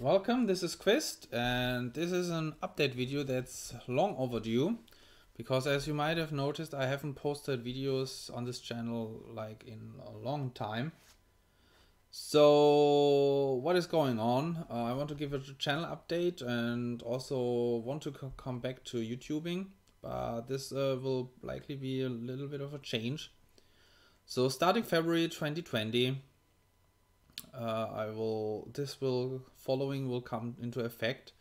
Welcome, this is Quist and this is an update video that's long overdue because as you might have noticed I haven't posted videos on this channel like in a long time. So what is going on? Uh, I want to give a channel update and also want to come back to YouTubing but this uh, will likely be a little bit of a change. So starting February 2020 uh, I will this will following will come into effect.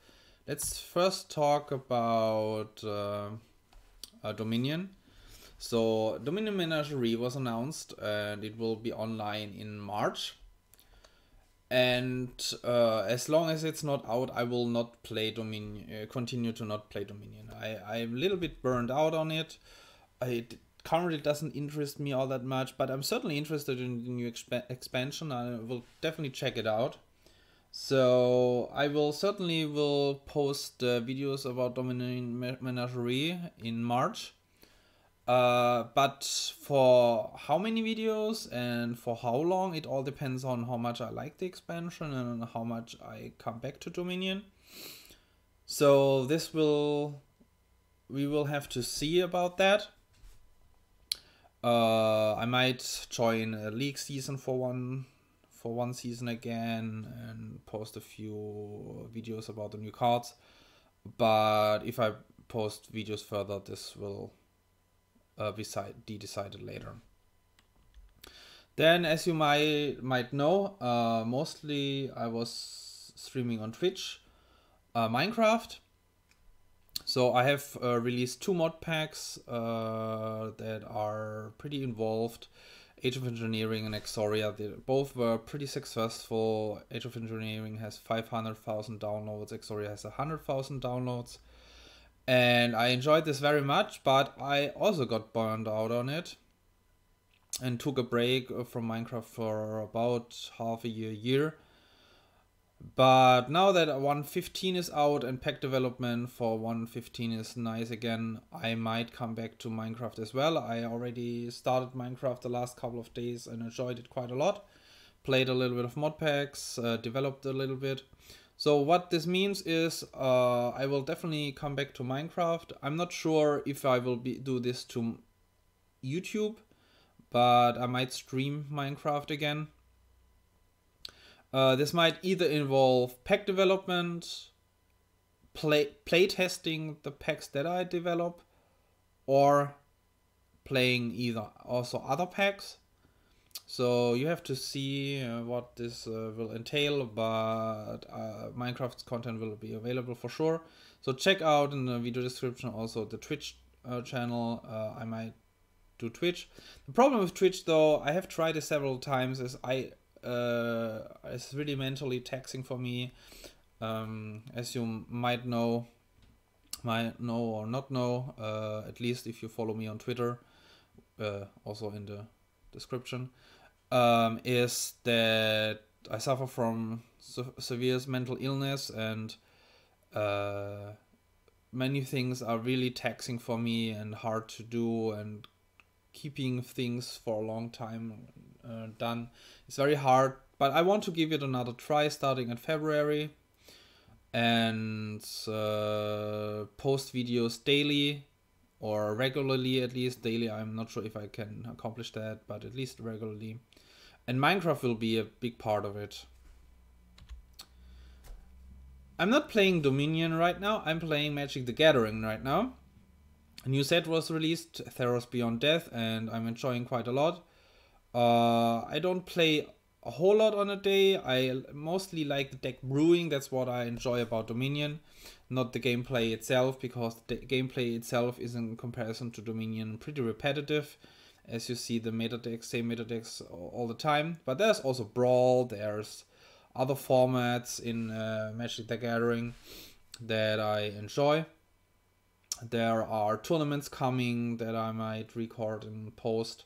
Let's first talk about uh, uh, Dominion. So Dominion Menagerie was announced and it will be online in March. And uh, as long as it's not out, I will not play Dominion. Uh, continue to not play Dominion. I I'm a little bit burned out on it. I, currently doesn't interest me all that much, but I'm certainly interested in the new exp expansion. I will definitely check it out. So I will certainly will post uh, videos about Dominion Menagerie in March. Uh, but for how many videos and for how long, it all depends on how much I like the expansion and how much I come back to Dominion. So this will, we will have to see about that. Uh, I might join a league season for one for one season again and post a few videos about the new cards. But if I post videos further, this will uh, be, be decided later. Then, as you might might know, uh, mostly I was streaming on Twitch, uh, Minecraft, so I have uh, released two mod packs uh, that are pretty involved. Age of Engineering and Exoria, they both were pretty successful. Age of Engineering has 500,000 downloads, Exoria has 100,000 downloads. And I enjoyed this very much, but I also got burned out on it and took a break from Minecraft for about half a year, year but now that 115 is out and pack development for 115 is nice again, I might come back to Minecraft as well. I already started Minecraft the last couple of days and enjoyed it quite a lot. Played a little bit of mod packs, uh, developed a little bit. So what this means is uh, I will definitely come back to Minecraft. I'm not sure if I will be, do this to YouTube, but I might stream Minecraft again. Uh, this might either involve pack development, play testing the packs that I develop, or playing either also other packs. So you have to see uh, what this uh, will entail, but uh, Minecraft's content will be available for sure. So check out in the video description also the Twitch uh, channel. I might do Twitch. The problem with Twitch though, I have tried it several times, is I uh, is really mentally taxing for me. Um, as you might know, might know or not know, uh, at least if you follow me on Twitter, uh, also in the description, um, is that I suffer from se severe mental illness and uh, many things are really taxing for me and hard to do and keeping things for a long time uh, done. It's very hard, but I want to give it another try starting in February and uh, post videos daily or regularly at least daily i'm not sure if i can accomplish that but at least regularly and minecraft will be a big part of it i'm not playing dominion right now i'm playing magic the gathering right now a new set was released, Theros Beyond Death, and I'm enjoying quite a lot. Uh, I don't play a whole lot on a day. I mostly like the deck brewing. That's what I enjoy about Dominion, not the gameplay itself, because the gameplay itself is in comparison to Dominion pretty repetitive. As you see, the meta decks, same meta decks all the time. But there's also Brawl, there's other formats in uh, Magic the Gathering that I enjoy there are tournaments coming that I might record and post.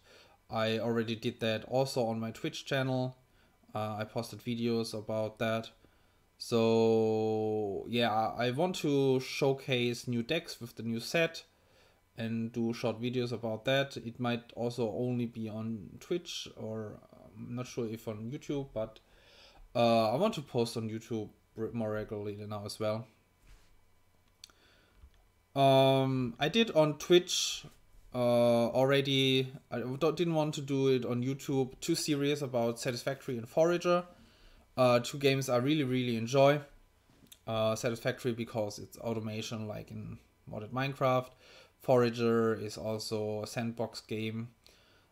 I already did that also on my Twitch channel. Uh, I posted videos about that. So yeah, I want to showcase new decks with the new set and do short videos about that. It might also only be on Twitch or I'm um, not sure if on YouTube, but uh, I want to post on YouTube more regularly now as well. Um, I did on Twitch uh, already. I didn't want to do it on YouTube. Two series about Satisfactory and Forager. Uh, two games I really, really enjoy. Uh, Satisfactory because it's automation like in modded Minecraft. Forager is also a sandbox game.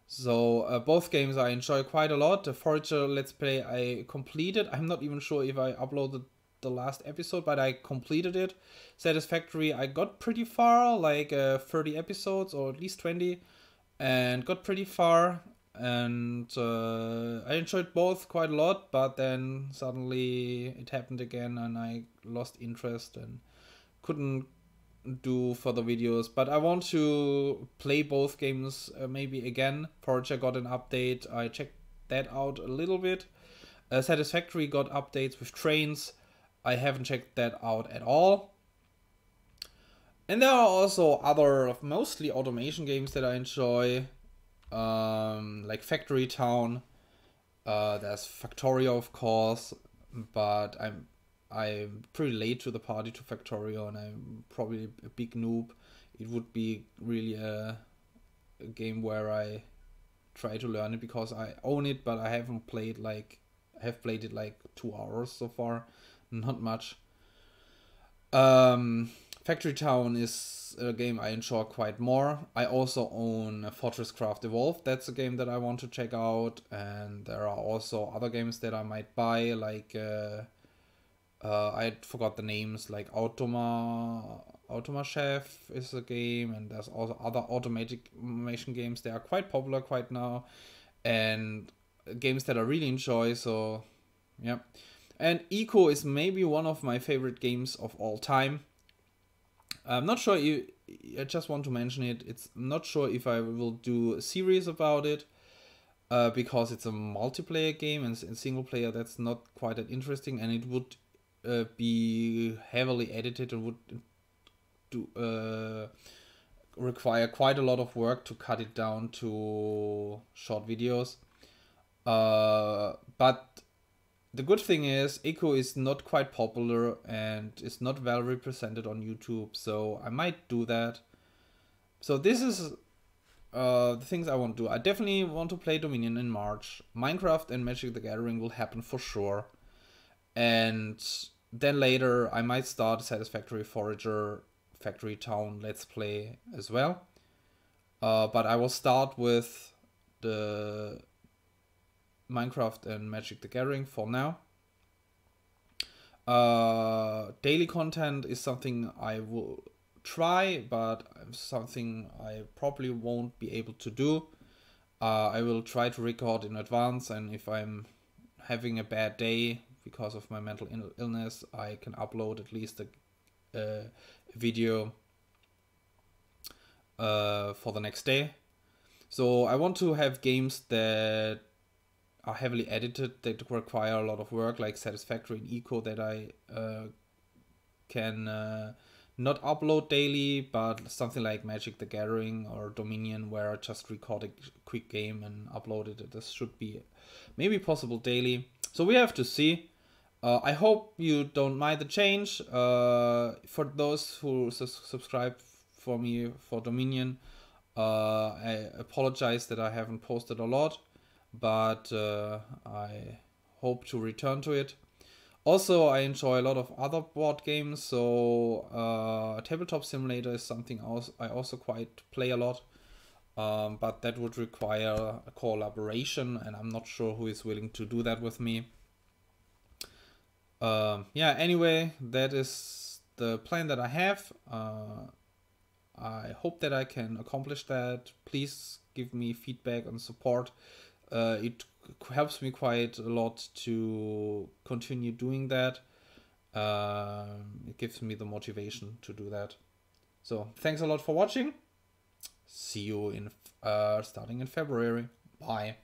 So uh, both games I enjoy quite a lot. The Forager Let's Play I completed. I'm not even sure if I uploaded the last episode, but I completed it satisfactory. I got pretty far, like uh, 30 episodes or at least 20, and got pretty far. And uh, I enjoyed both quite a lot, but then suddenly it happened again, and I lost interest and couldn't do further videos. But I want to play both games uh, maybe again. Forger got an update. I checked that out a little bit. Uh, satisfactory got updates with trains I haven't checked that out at all. And there are also other mostly automation games that I enjoy, um, like Factory Town. Uh, there's Factorio, of course, but I'm I'm pretty late to the party to Factorio, and I'm probably a big noob. It would be really a, a game where I try to learn it because I own it, but I haven't played like have played it like two hours so far not much. Um, Factory Town is a game I enjoy quite more. I also own Fortress Craft Evolved. That's a game that I want to check out. And there are also other games that I might buy, like uh, uh, I forgot the names, like Automa. Automa Chef is a game, and there's also other automation games. They are quite popular quite now, and games that I really enjoy. So, yeah. And Eco is maybe one of my favorite games of all time. I'm not sure you. I just want to mention it. It's not sure if I will do a series about it, uh, because it's a multiplayer game and in single player that's not quite that interesting, and it would uh, be heavily edited and would do uh, require quite a lot of work to cut it down to short videos. Uh, but the good thing is Echo is not quite popular and is not well represented on YouTube, so I might do that. So this is uh, the things I want to do. I definitely want to play Dominion in March. Minecraft and Magic the Gathering will happen for sure. And then later I might start Satisfactory Forager, Factory Town Let's Play as well. Uh, but I will start with the Minecraft and Magic the Gathering for now. Uh, daily content is something I will try, but something I probably won't be able to do. Uh, I will try to record in advance, and if I'm having a bad day because of my mental illness, I can upload at least a, video uh, for the next day. So I want to have games that are heavily edited that require a lot of work, like Satisfactory and Eco, that I uh, can uh, not upload daily, but something like Magic the Gathering or Dominion, where I just record a quick game and upload it. This should be maybe possible daily. So we have to see. Uh, I hope you don't mind the change. Uh, for those who su subscribe for me for Dominion, uh, I apologize that I haven't posted a lot but uh, I hope to return to it. Also, I enjoy a lot of other board games, so uh, Tabletop Simulator is something else I also quite play a lot, um, but that would require a collaboration, and I'm not sure who is willing to do that with me. Um, yeah, anyway, that is the plan that I have. Uh, I hope that I can accomplish that. Please give me feedback and support uh, it helps me quite a lot to continue doing that. Uh, it gives me the motivation to do that. So thanks a lot for watching. See you in uh, starting in February. Bye.